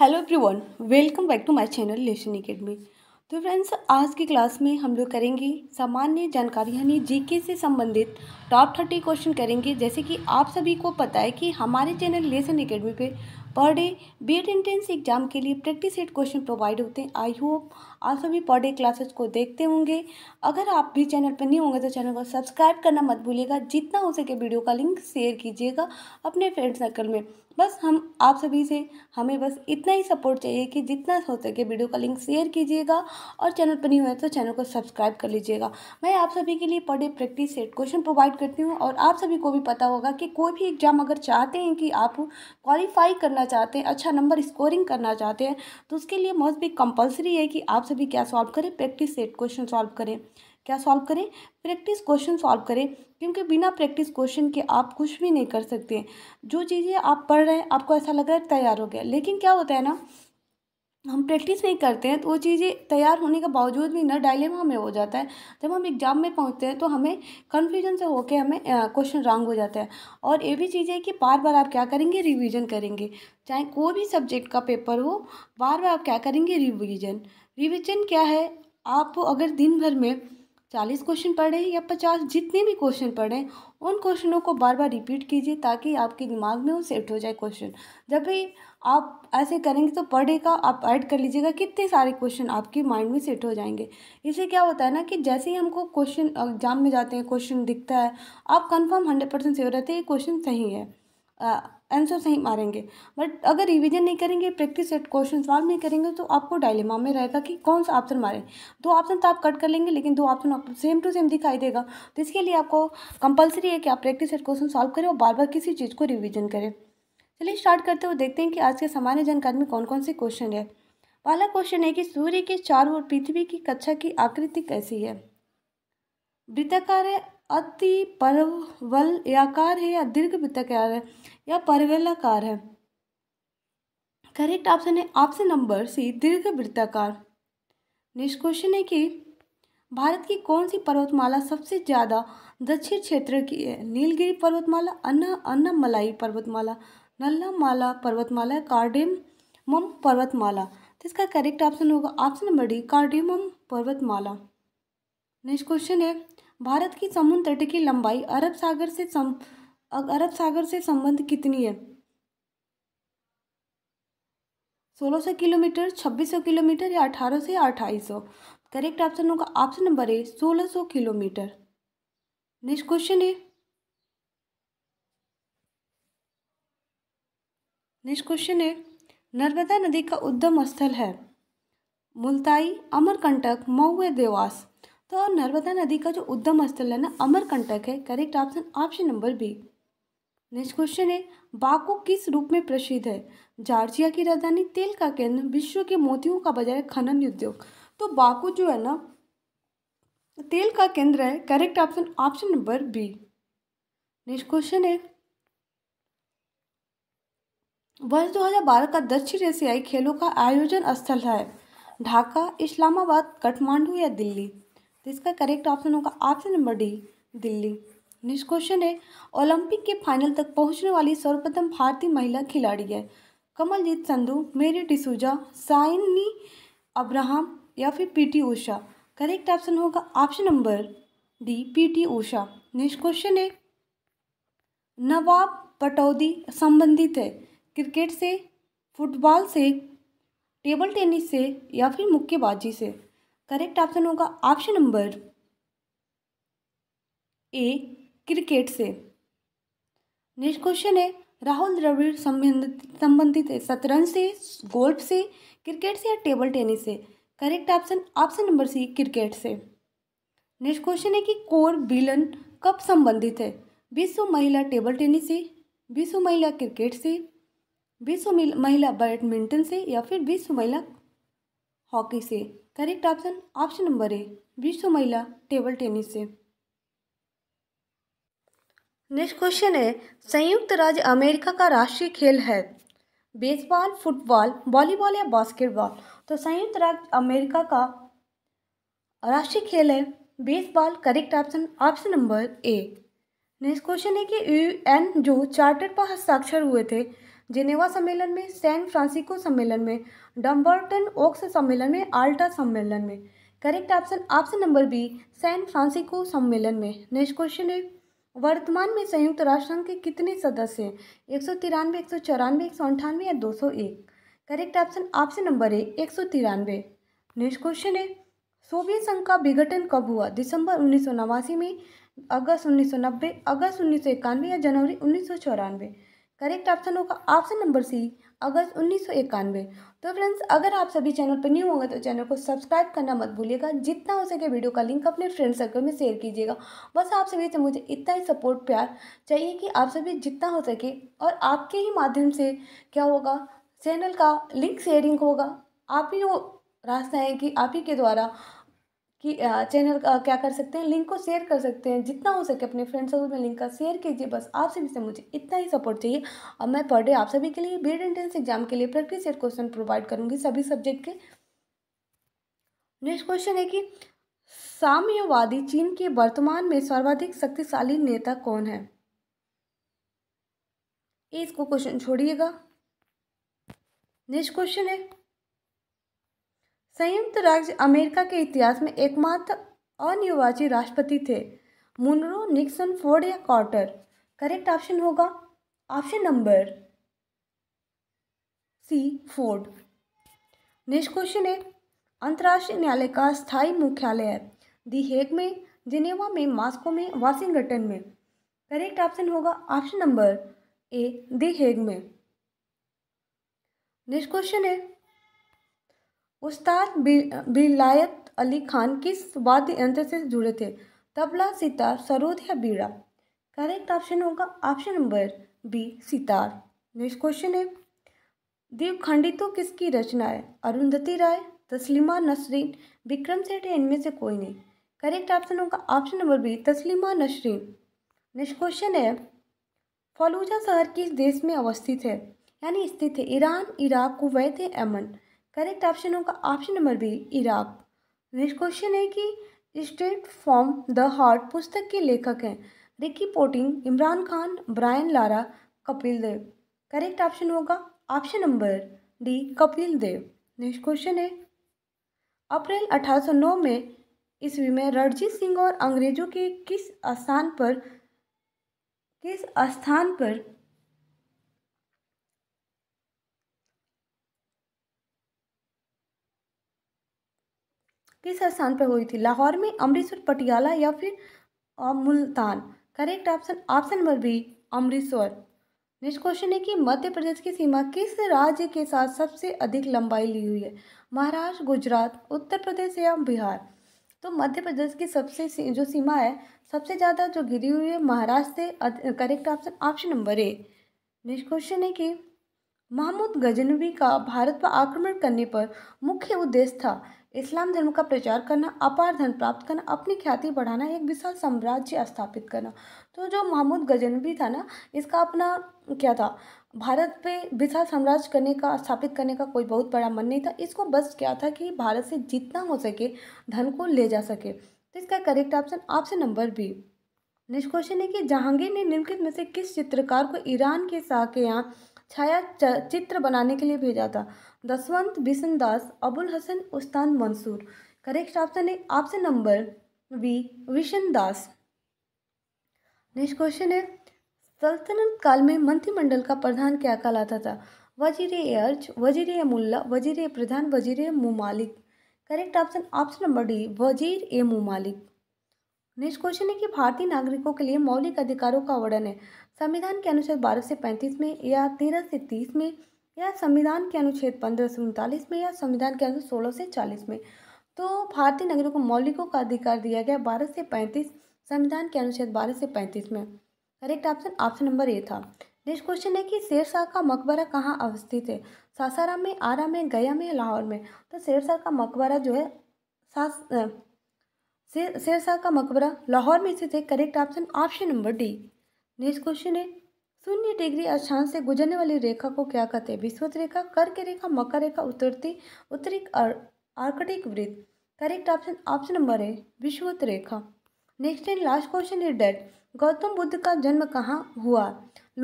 hello everyone welcome back to my channel lesson academy तो friends आज की class में हम लोग करेंगे सामान्य जानकारी यानी जीके से संबंधित टॉप थर्टी क्वेश्चन करेंगे जैसे कि आप सभी को पता है कि हमारे चैनल लेसन अकेडमी पे per day B Ed entrance exam के लिए प्रैक्टिस सेट क्वेश्चन प्रोवाइड होते हैं आई होप आप सभी पर डे क्लासेस को देखते होंगे अगर आप भी चैनल पर नहीं होंगे तो चैनल को सब्सक्राइब करना मत भूलिएगा जितना हो सके वीडियो का लिंक शेयर कीजिएगा अपने फ्रेंड सर्कल में बस हम आप सभी से हमें बस इतना ही सपोर्ट चाहिए कि जितना हो सके वीडियो का लिंक शेयर कीजिएगा और चैनल पर नहीं हुआ तो चैनल को सब्सक्राइब कर लीजिएगा मैं आप सभी के लिए per day practice set question provide करती हूँ और आप सभी को भी पता होगा कि कोई भी एग्जाम अगर चाहते हैं कि आप क्वालिफाई करना चाहते हैं अच्छा नंबर स्कोरिंग करना चाहते हैं तो उसके लिए मोस्ट भी कंपल्सरी है कि आप सभी क्या सॉल्व करें प्रैक्टिस सेट क्वेश्चन सॉल्व करें क्या सॉल्व करें प्रैक्टिस क्वेश्चन सॉल्व करें क्योंकि बिना प्रैक्टिस क्वेश्चन के आप कुछ भी नहीं कर सकते जो चीज़ें आप पढ़ रहे हैं आपको ऐसा लग रहा है तैयार हो गया लेकिन क्या होता है ना हम प्रैक्टिस नहीं करते हैं तो वो चीज़ें तैयार होने के बावजूद भी ना डायलेमा हमें हो जाता है जब हम एग्ज़ाम में पहुंचते हैं तो हमें कन्फ्यूजन से होकर हमें क्वेश्चन रॉन्ग हो जाता है और ये भी चीज़ है कि बार बार आप क्या करेंगे रिवीजन करेंगे चाहे कोई भी सब्जेक्ट का पेपर हो बार बार आप क्या करेंगे रिविजन रिविजन क्या है आप अगर दिन भर में चालीस क्वेश्चन पढ़ें या पचास जितने भी क्वेश्चन पढ़ें उन क्वेश्चनों को बार बार रिपीट कीजिए ताकि आपके दिमाग में वो सेट हो जाए क्वेश्चन जब भी आप ऐसे करेंगे तो पढ़ेगा आप ऐड कर लीजिएगा कितने सारे क्वेश्चन आपके माइंड में सेट हो जाएंगे इसे क्या होता है ना कि जैसे ही हमको क्वेश्चन एग्जाम में जाते हैं क्वेश्चन दिखता है आप कन्फर्म हंड्रेड परसेंट रहते हैं ये क्वेश्चन सही है आंसर सही मारेंगे बट अगर रिवीजन नहीं करेंगे प्रैक्टिस सेट क्वेश्चन सॉल्व नहीं करेंगे तो आपको डायलेमा में रहेगा कि कौन सा ऑप्शन मारें दो ऑप्शन तो आप कट कर लेंगे लेकिन दो ऑप्शन आपको सेम टू सेम दिखाई देगा तो इसके लिए आपको कंपलसरी है कि आप प्रैक्टिस सेट क्वेश्चन सॉल्व करें और बार बार किसी चीज़ को रिविजन करें चलिए स्टार्ट करते हुए देखते हैं कि आज के सामान्य जानकारी में कौन कौन से क्वेश्चन है पहला क्वेश्चन है कि सूर्य के चारों ओर पृथ्वी की कक्षा की आकृति कैसी है वृत्ताकार है अति परवल आकार है या दीर्घ वृत्ताकार है या परवलाकार है करेक्ट ऑप्शन है ऑप्शन नंबर सी दीर्घ वृत्ताकार नेक्स्ट क्वेश्चन है कि भारत की कौन सी पर्वतमाला सबसे ज़्यादा दक्षिण क्षेत्र की है नीलगिरी पर्वतमाला अन्ना अन्ना मलाई पर्वतमाला नल्लामाला पर्वतमाला मम पर्वतमाला तो इसका करेक्ट ऑप्शन होगा ऑप्शन नंबर डी कार्डेमम पर्वतमाला नेक्स्ट क्वेश्चन है भारत की समुद्र तट की लंबाई अरब सागर से सम अरब सागर से संबंध कितनी है 1600 किलोमीटर 2600 किलोमीटर या 1800 से 2800 करेक्ट ऑप्शन होगा option number A 1600 kilometre next question है नेक्स्ट क्वेश्चन है नर्मदा नदी का उद्गम स्थल है मुल्ताई अमरकंटक मऊ देवास तो नर्मदा नदी का जो उद्गम स्थल है ना अमरकंटक है correct option option number B next question है बाकू किस रूप में प्रसिद्ध है जॉर्जिया की राजधानी तेल का केंद्र विश्व के मोतियों का बाजार खनन उद्योग तो बाकू जो है ना तेल का केंद्र है correct option option number B next question है वर्ष 2012 का दक्षिण एशियाई खेलों का आयोजन स्थल है ढाका इस्लामाबाद काठमांडू या दिल्ली तो इसका करेक्ट ऑप्शन होगा option number D Delhi next question है ओलंपिक के फाइनल तक पहुंचने वाली सर्वप्रथम भारतीय महिला खिलाड़ी है कमलजीत संधू मेरी डिसूजा साइनी अब्राहम या फिर पीटी ऊषा करेक्ट ऑप्शन होगा option number D PT Usha next question है नवाब पटौदी संबंधित है क्रिकेट से फुटबॉल से टेबल टेनिस से या फिर मुक्केबाजी से करेक्ट ऑप्शन होगा ऑप्शन नंबर ए क्रिकेट से नेक्स्ट क्वेश्चन है राहुल द्रविड़ संबंधित संबंधित है शतरंज से गोल्फ से क्रिकेट से या टेबल टेनिस से correct option option number C cricket से नेक्स्ट क्वेश्चन है कि कोर बिलन कब संबंधित है विश्व महिला टेबल टेनिस से विश्व महिला क्रिकेट से विश्व महिला बैडमिंटन से या फिर विश्व महिला हॉकी से correct option option number A विश्व महिला टेबल टेनिस से नेक्स्ट क्वेश्चन है संयुक्त राज्य अमेरिका का राष्ट्रीय खेल है बेसबॉल फुटबॉल वॉलीबॉल या बास्केटबॉल तो संयुक्त राज्य अमेरिका का राष्ट्रीय खेल है baseball correct option option number A next question है कि यूएन जो चार्टर पर हस्ताक्षर हुए थे जिनेवा सम्मेलन में सैन फ्रांसिस्को सम्मेलन में डम्बर्टन ओक्स सम्मेलन में आल्टा सम्मेलन में correct option option number B San Francisco सम्मेलन में नेक्स्ट क्वेश्चन है वर्तमान में संयुक्त राष्ट्र संघ के कितने सदस्य हैं एक सौ तिरानवे एक सौ चौरानवे एक सौ अंठानवे या दो सौ एक correct option option number A एक सौ तिरानवे नेक्स्ट क्वेश्चन है सोवियत संघ का विघटन कब हुआ दिसंबर उन्नीस में अगस्त नब्बे अगस्त उन्नीस या जनवरी उन्नीस करेक्ट ऑप्शन होगा ऑप्शन नंबर सी अगस्त उन्नीस तो फ्रेंड्स अगर आप सभी चैनल पर न्यू होंगे तो चैनल को सब्सक्राइब करना मत भूलिएगा जितना हो सके वीडियो का लिंक अपने फ्रेंड सर्कल में शेयर कीजिएगा बस आप सभी से मुझे इतना ही सपोर्ट प्यार चाहिए कि आप सभी जितना हो सके और आपके ही माध्यम से क्या होगा चैनल का लिंक शेयरिंग होगा आप ही वो रास्ता है कि आप ही के द्वारा कि चैनल क्या कर सकते हैं लिंक को शेयर कर सकते हैं जितना हो सके अपने फ्रेंड सर्कल में लिंक का शेयर कीजिए बस आप सभी से मुझे इतना ही सपोर्ट चाहिए और मैं पर डे आप सभी के लिए बीड एंट्रेंस एग्जाम के लिए प्रैक्टिस सेट क्वेश्चन प्रोवाइड करूंगी सभी सब्जेक्ट के नेक्स्ट क्वेश्चन है कि साम्यवादी चीन के वर्तमान में सर्वाधिक शक्तिशाली नेता कौन है इसको क्वेश्चन छोड़िएगा नेक्स्ट क्वेश्चन है संयुक्त राज्य अमेरिका के इतिहास में एकमात्र अनिर्वाचित राष्ट्रपति थे मुनरो निक्सन फोर्ड या कार्टर करेक्ट ऑप्शन होगा option number C Ford next question है अंतर्राष्ट्रीय न्यायालय का स्थायी मुख्यालय है दी हेग में जिनेवा में मास्को में वाशिंगटन में करेक्ट ऑप्शन होगा option number A the Hague में नेक्स्ट क्वेश्चन है उस्ताद बिलायत अली खान किस वाद्य यंत्र से जुड़े थे तबला सितार सरोद या बीड़ा करेक्ट ऑप्शन होगा option number B sitar next question है तो किसकी रचना है अरुंधति राय तस्लिमा नसरीन विक्रम सेठ इनमें से कोई नहीं करेक्ट ऑप्शन होगा option number B Taslima Nasrin next question है फलूजा शहर किस देश में अवस्थित है यानी स्थित है Iran Iraq Kuwait Oman correct option होगा option number B Iraq next question है कि स्ट्रेट फ्रॉम द हार्ट पुस्तक के लेखक हैं Ricky Ponting Imran Khan Brian Lara Kapil Dev correct option होगा option number D Kapil Dev next question है अप्रैल 1809 में ईस्वी में रणजीत सिंह और अंग्रेजों के किस स्थान पर किस स्थान पर किस स्थान पर हुई थी लाहौर में अमृतसर पटियाला या फिर Multan correct option option number B Amritsar next question है कि मध्य प्रदेश की सीमा किस राज्य के साथ सबसे अधिक लंबाई ली हुई है महाराष्ट्र गुजरात उत्तर प्रदेश या बिहार तो मध्य प्रदेश की सबसे जो सीमा है सबसे ज़्यादा जो गिरी हुई है महाराष्ट्र से correct option option number A next question है कि महमूद गजनवी का भारत पर आक्रमण करने पर मुख्य उद्देश्य था इस्लाम धर्म का प्रचार करना अपार धन प्राप्त करना अपनी ख्याति बढ़ाना एक विशाल साम्राज्य स्थापित करना तो जो महमूद गजनवी था ना इसका अपना क्या था भारत पे विशाल साम्राज्य करने का स्थापित करने का कोई बहुत बड़ा मन नहीं था इसको बस क्या था कि भारत से जितना हो सके धन को ले जा सके तो इसका correct option option number B next question है कि जहांगीर ने निम्नलिखित में से किस चित्रकार को ईरान के शाह के यहाँ छाया चित्र बनाने के लिए भेजा था दसवंत बिशन दास अबुल हसन उस्तान मंसूर करेक्ट ऑप्शन है option number B Bishan Das next question है सल्तनत काल में मंत्रिमंडल का प्रधान क्या कहलाता था वजीर अर्ज वजीर ए मुल्ला वजीर ए प्रधान वजीर ए मुमालिक correct option option number D वजीर ए मुमालिक नेक्स्ट क्वेश्चन है कि भारतीय नागरिकों के लिए मौलिक अधिकारों का वर्णन है संविधान के अनुच्छेद बारह से पैंतीस में या तेरह से तीस में या संविधान के अनुच्छेद पंद्रह से उनतालीस में या संविधान के अनुच्छेद सोलह से चालीस में तो भारतीय नागरिकों को मौलिकों का अधिकार दिया गया बारह से पैंतीस संविधान के अनुच्छेद बारह से पैंतीस में correct option option number A था नेक्स्ट क्वेश्चन है कि शेरशाह का मकबरा कहाँ अवस्थित है सासाराम में आरा में गया में लाहौर में तो शेरशाह का मकबरा जो है सास शेर शेरशाह का मकबरा लाहौर में स्थित है correct option option number D next question है शून्य डिग्री अक्षांश से गुजरने वाली रेखा को क्या कहते हैं विश्वत रेखा कर्क रेखा मकर रेखा उत्तरती उत्तरी आर्कटिक वृत्त करेक्ट ऑप्शन ऑप्शन नंबर है विश्वत रेखा next and last question is that Gautam Buddha का जन्म कहाँ हुआ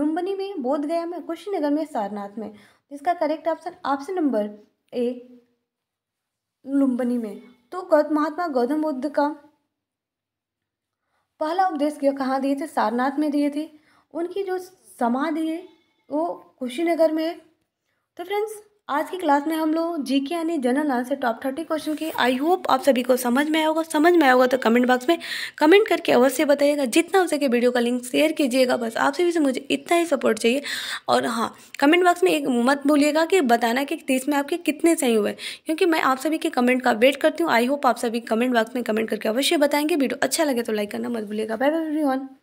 लुम्बनी में बोधगया में कुशीनगर में सारनाथ में इसका correct option option number A Lumbini में तो महात्मा गौतम बुद्ध का पहला उपदेश कहाँ दिए थे सारनाथ में दिए थे उनकी जो समाधि है वो कुशीनगर में है तो फ्रेंड्स आज की क्लास में हम लोग जी के यानी general answer top thirty question के आई होप आप सभी को समझ में आया होगा समझ में आया होगा तो कमेंट बॉक्स में कमेंट करके अवश्य बताइएगा जितना हो सके वीडियो का लिंक शेयर कीजिएगा बस आप सभी से मुझे इतना ही सपोर्ट चाहिए और हाँ कमेंट बॉक्स में एक मत भूलिएगा कि बताना कि तीस में आपके कितने सही हुए क्योंकि मैं आप सभी के कमेंट का वेट करती हूँ आई होप आप सभी कमेंट बॉक्स में कमेंट करके अवश्य बताएंगे वीडियो अच्छा लगे तो लाइक करना मत भूलिएगा बाय बाय एवरीवन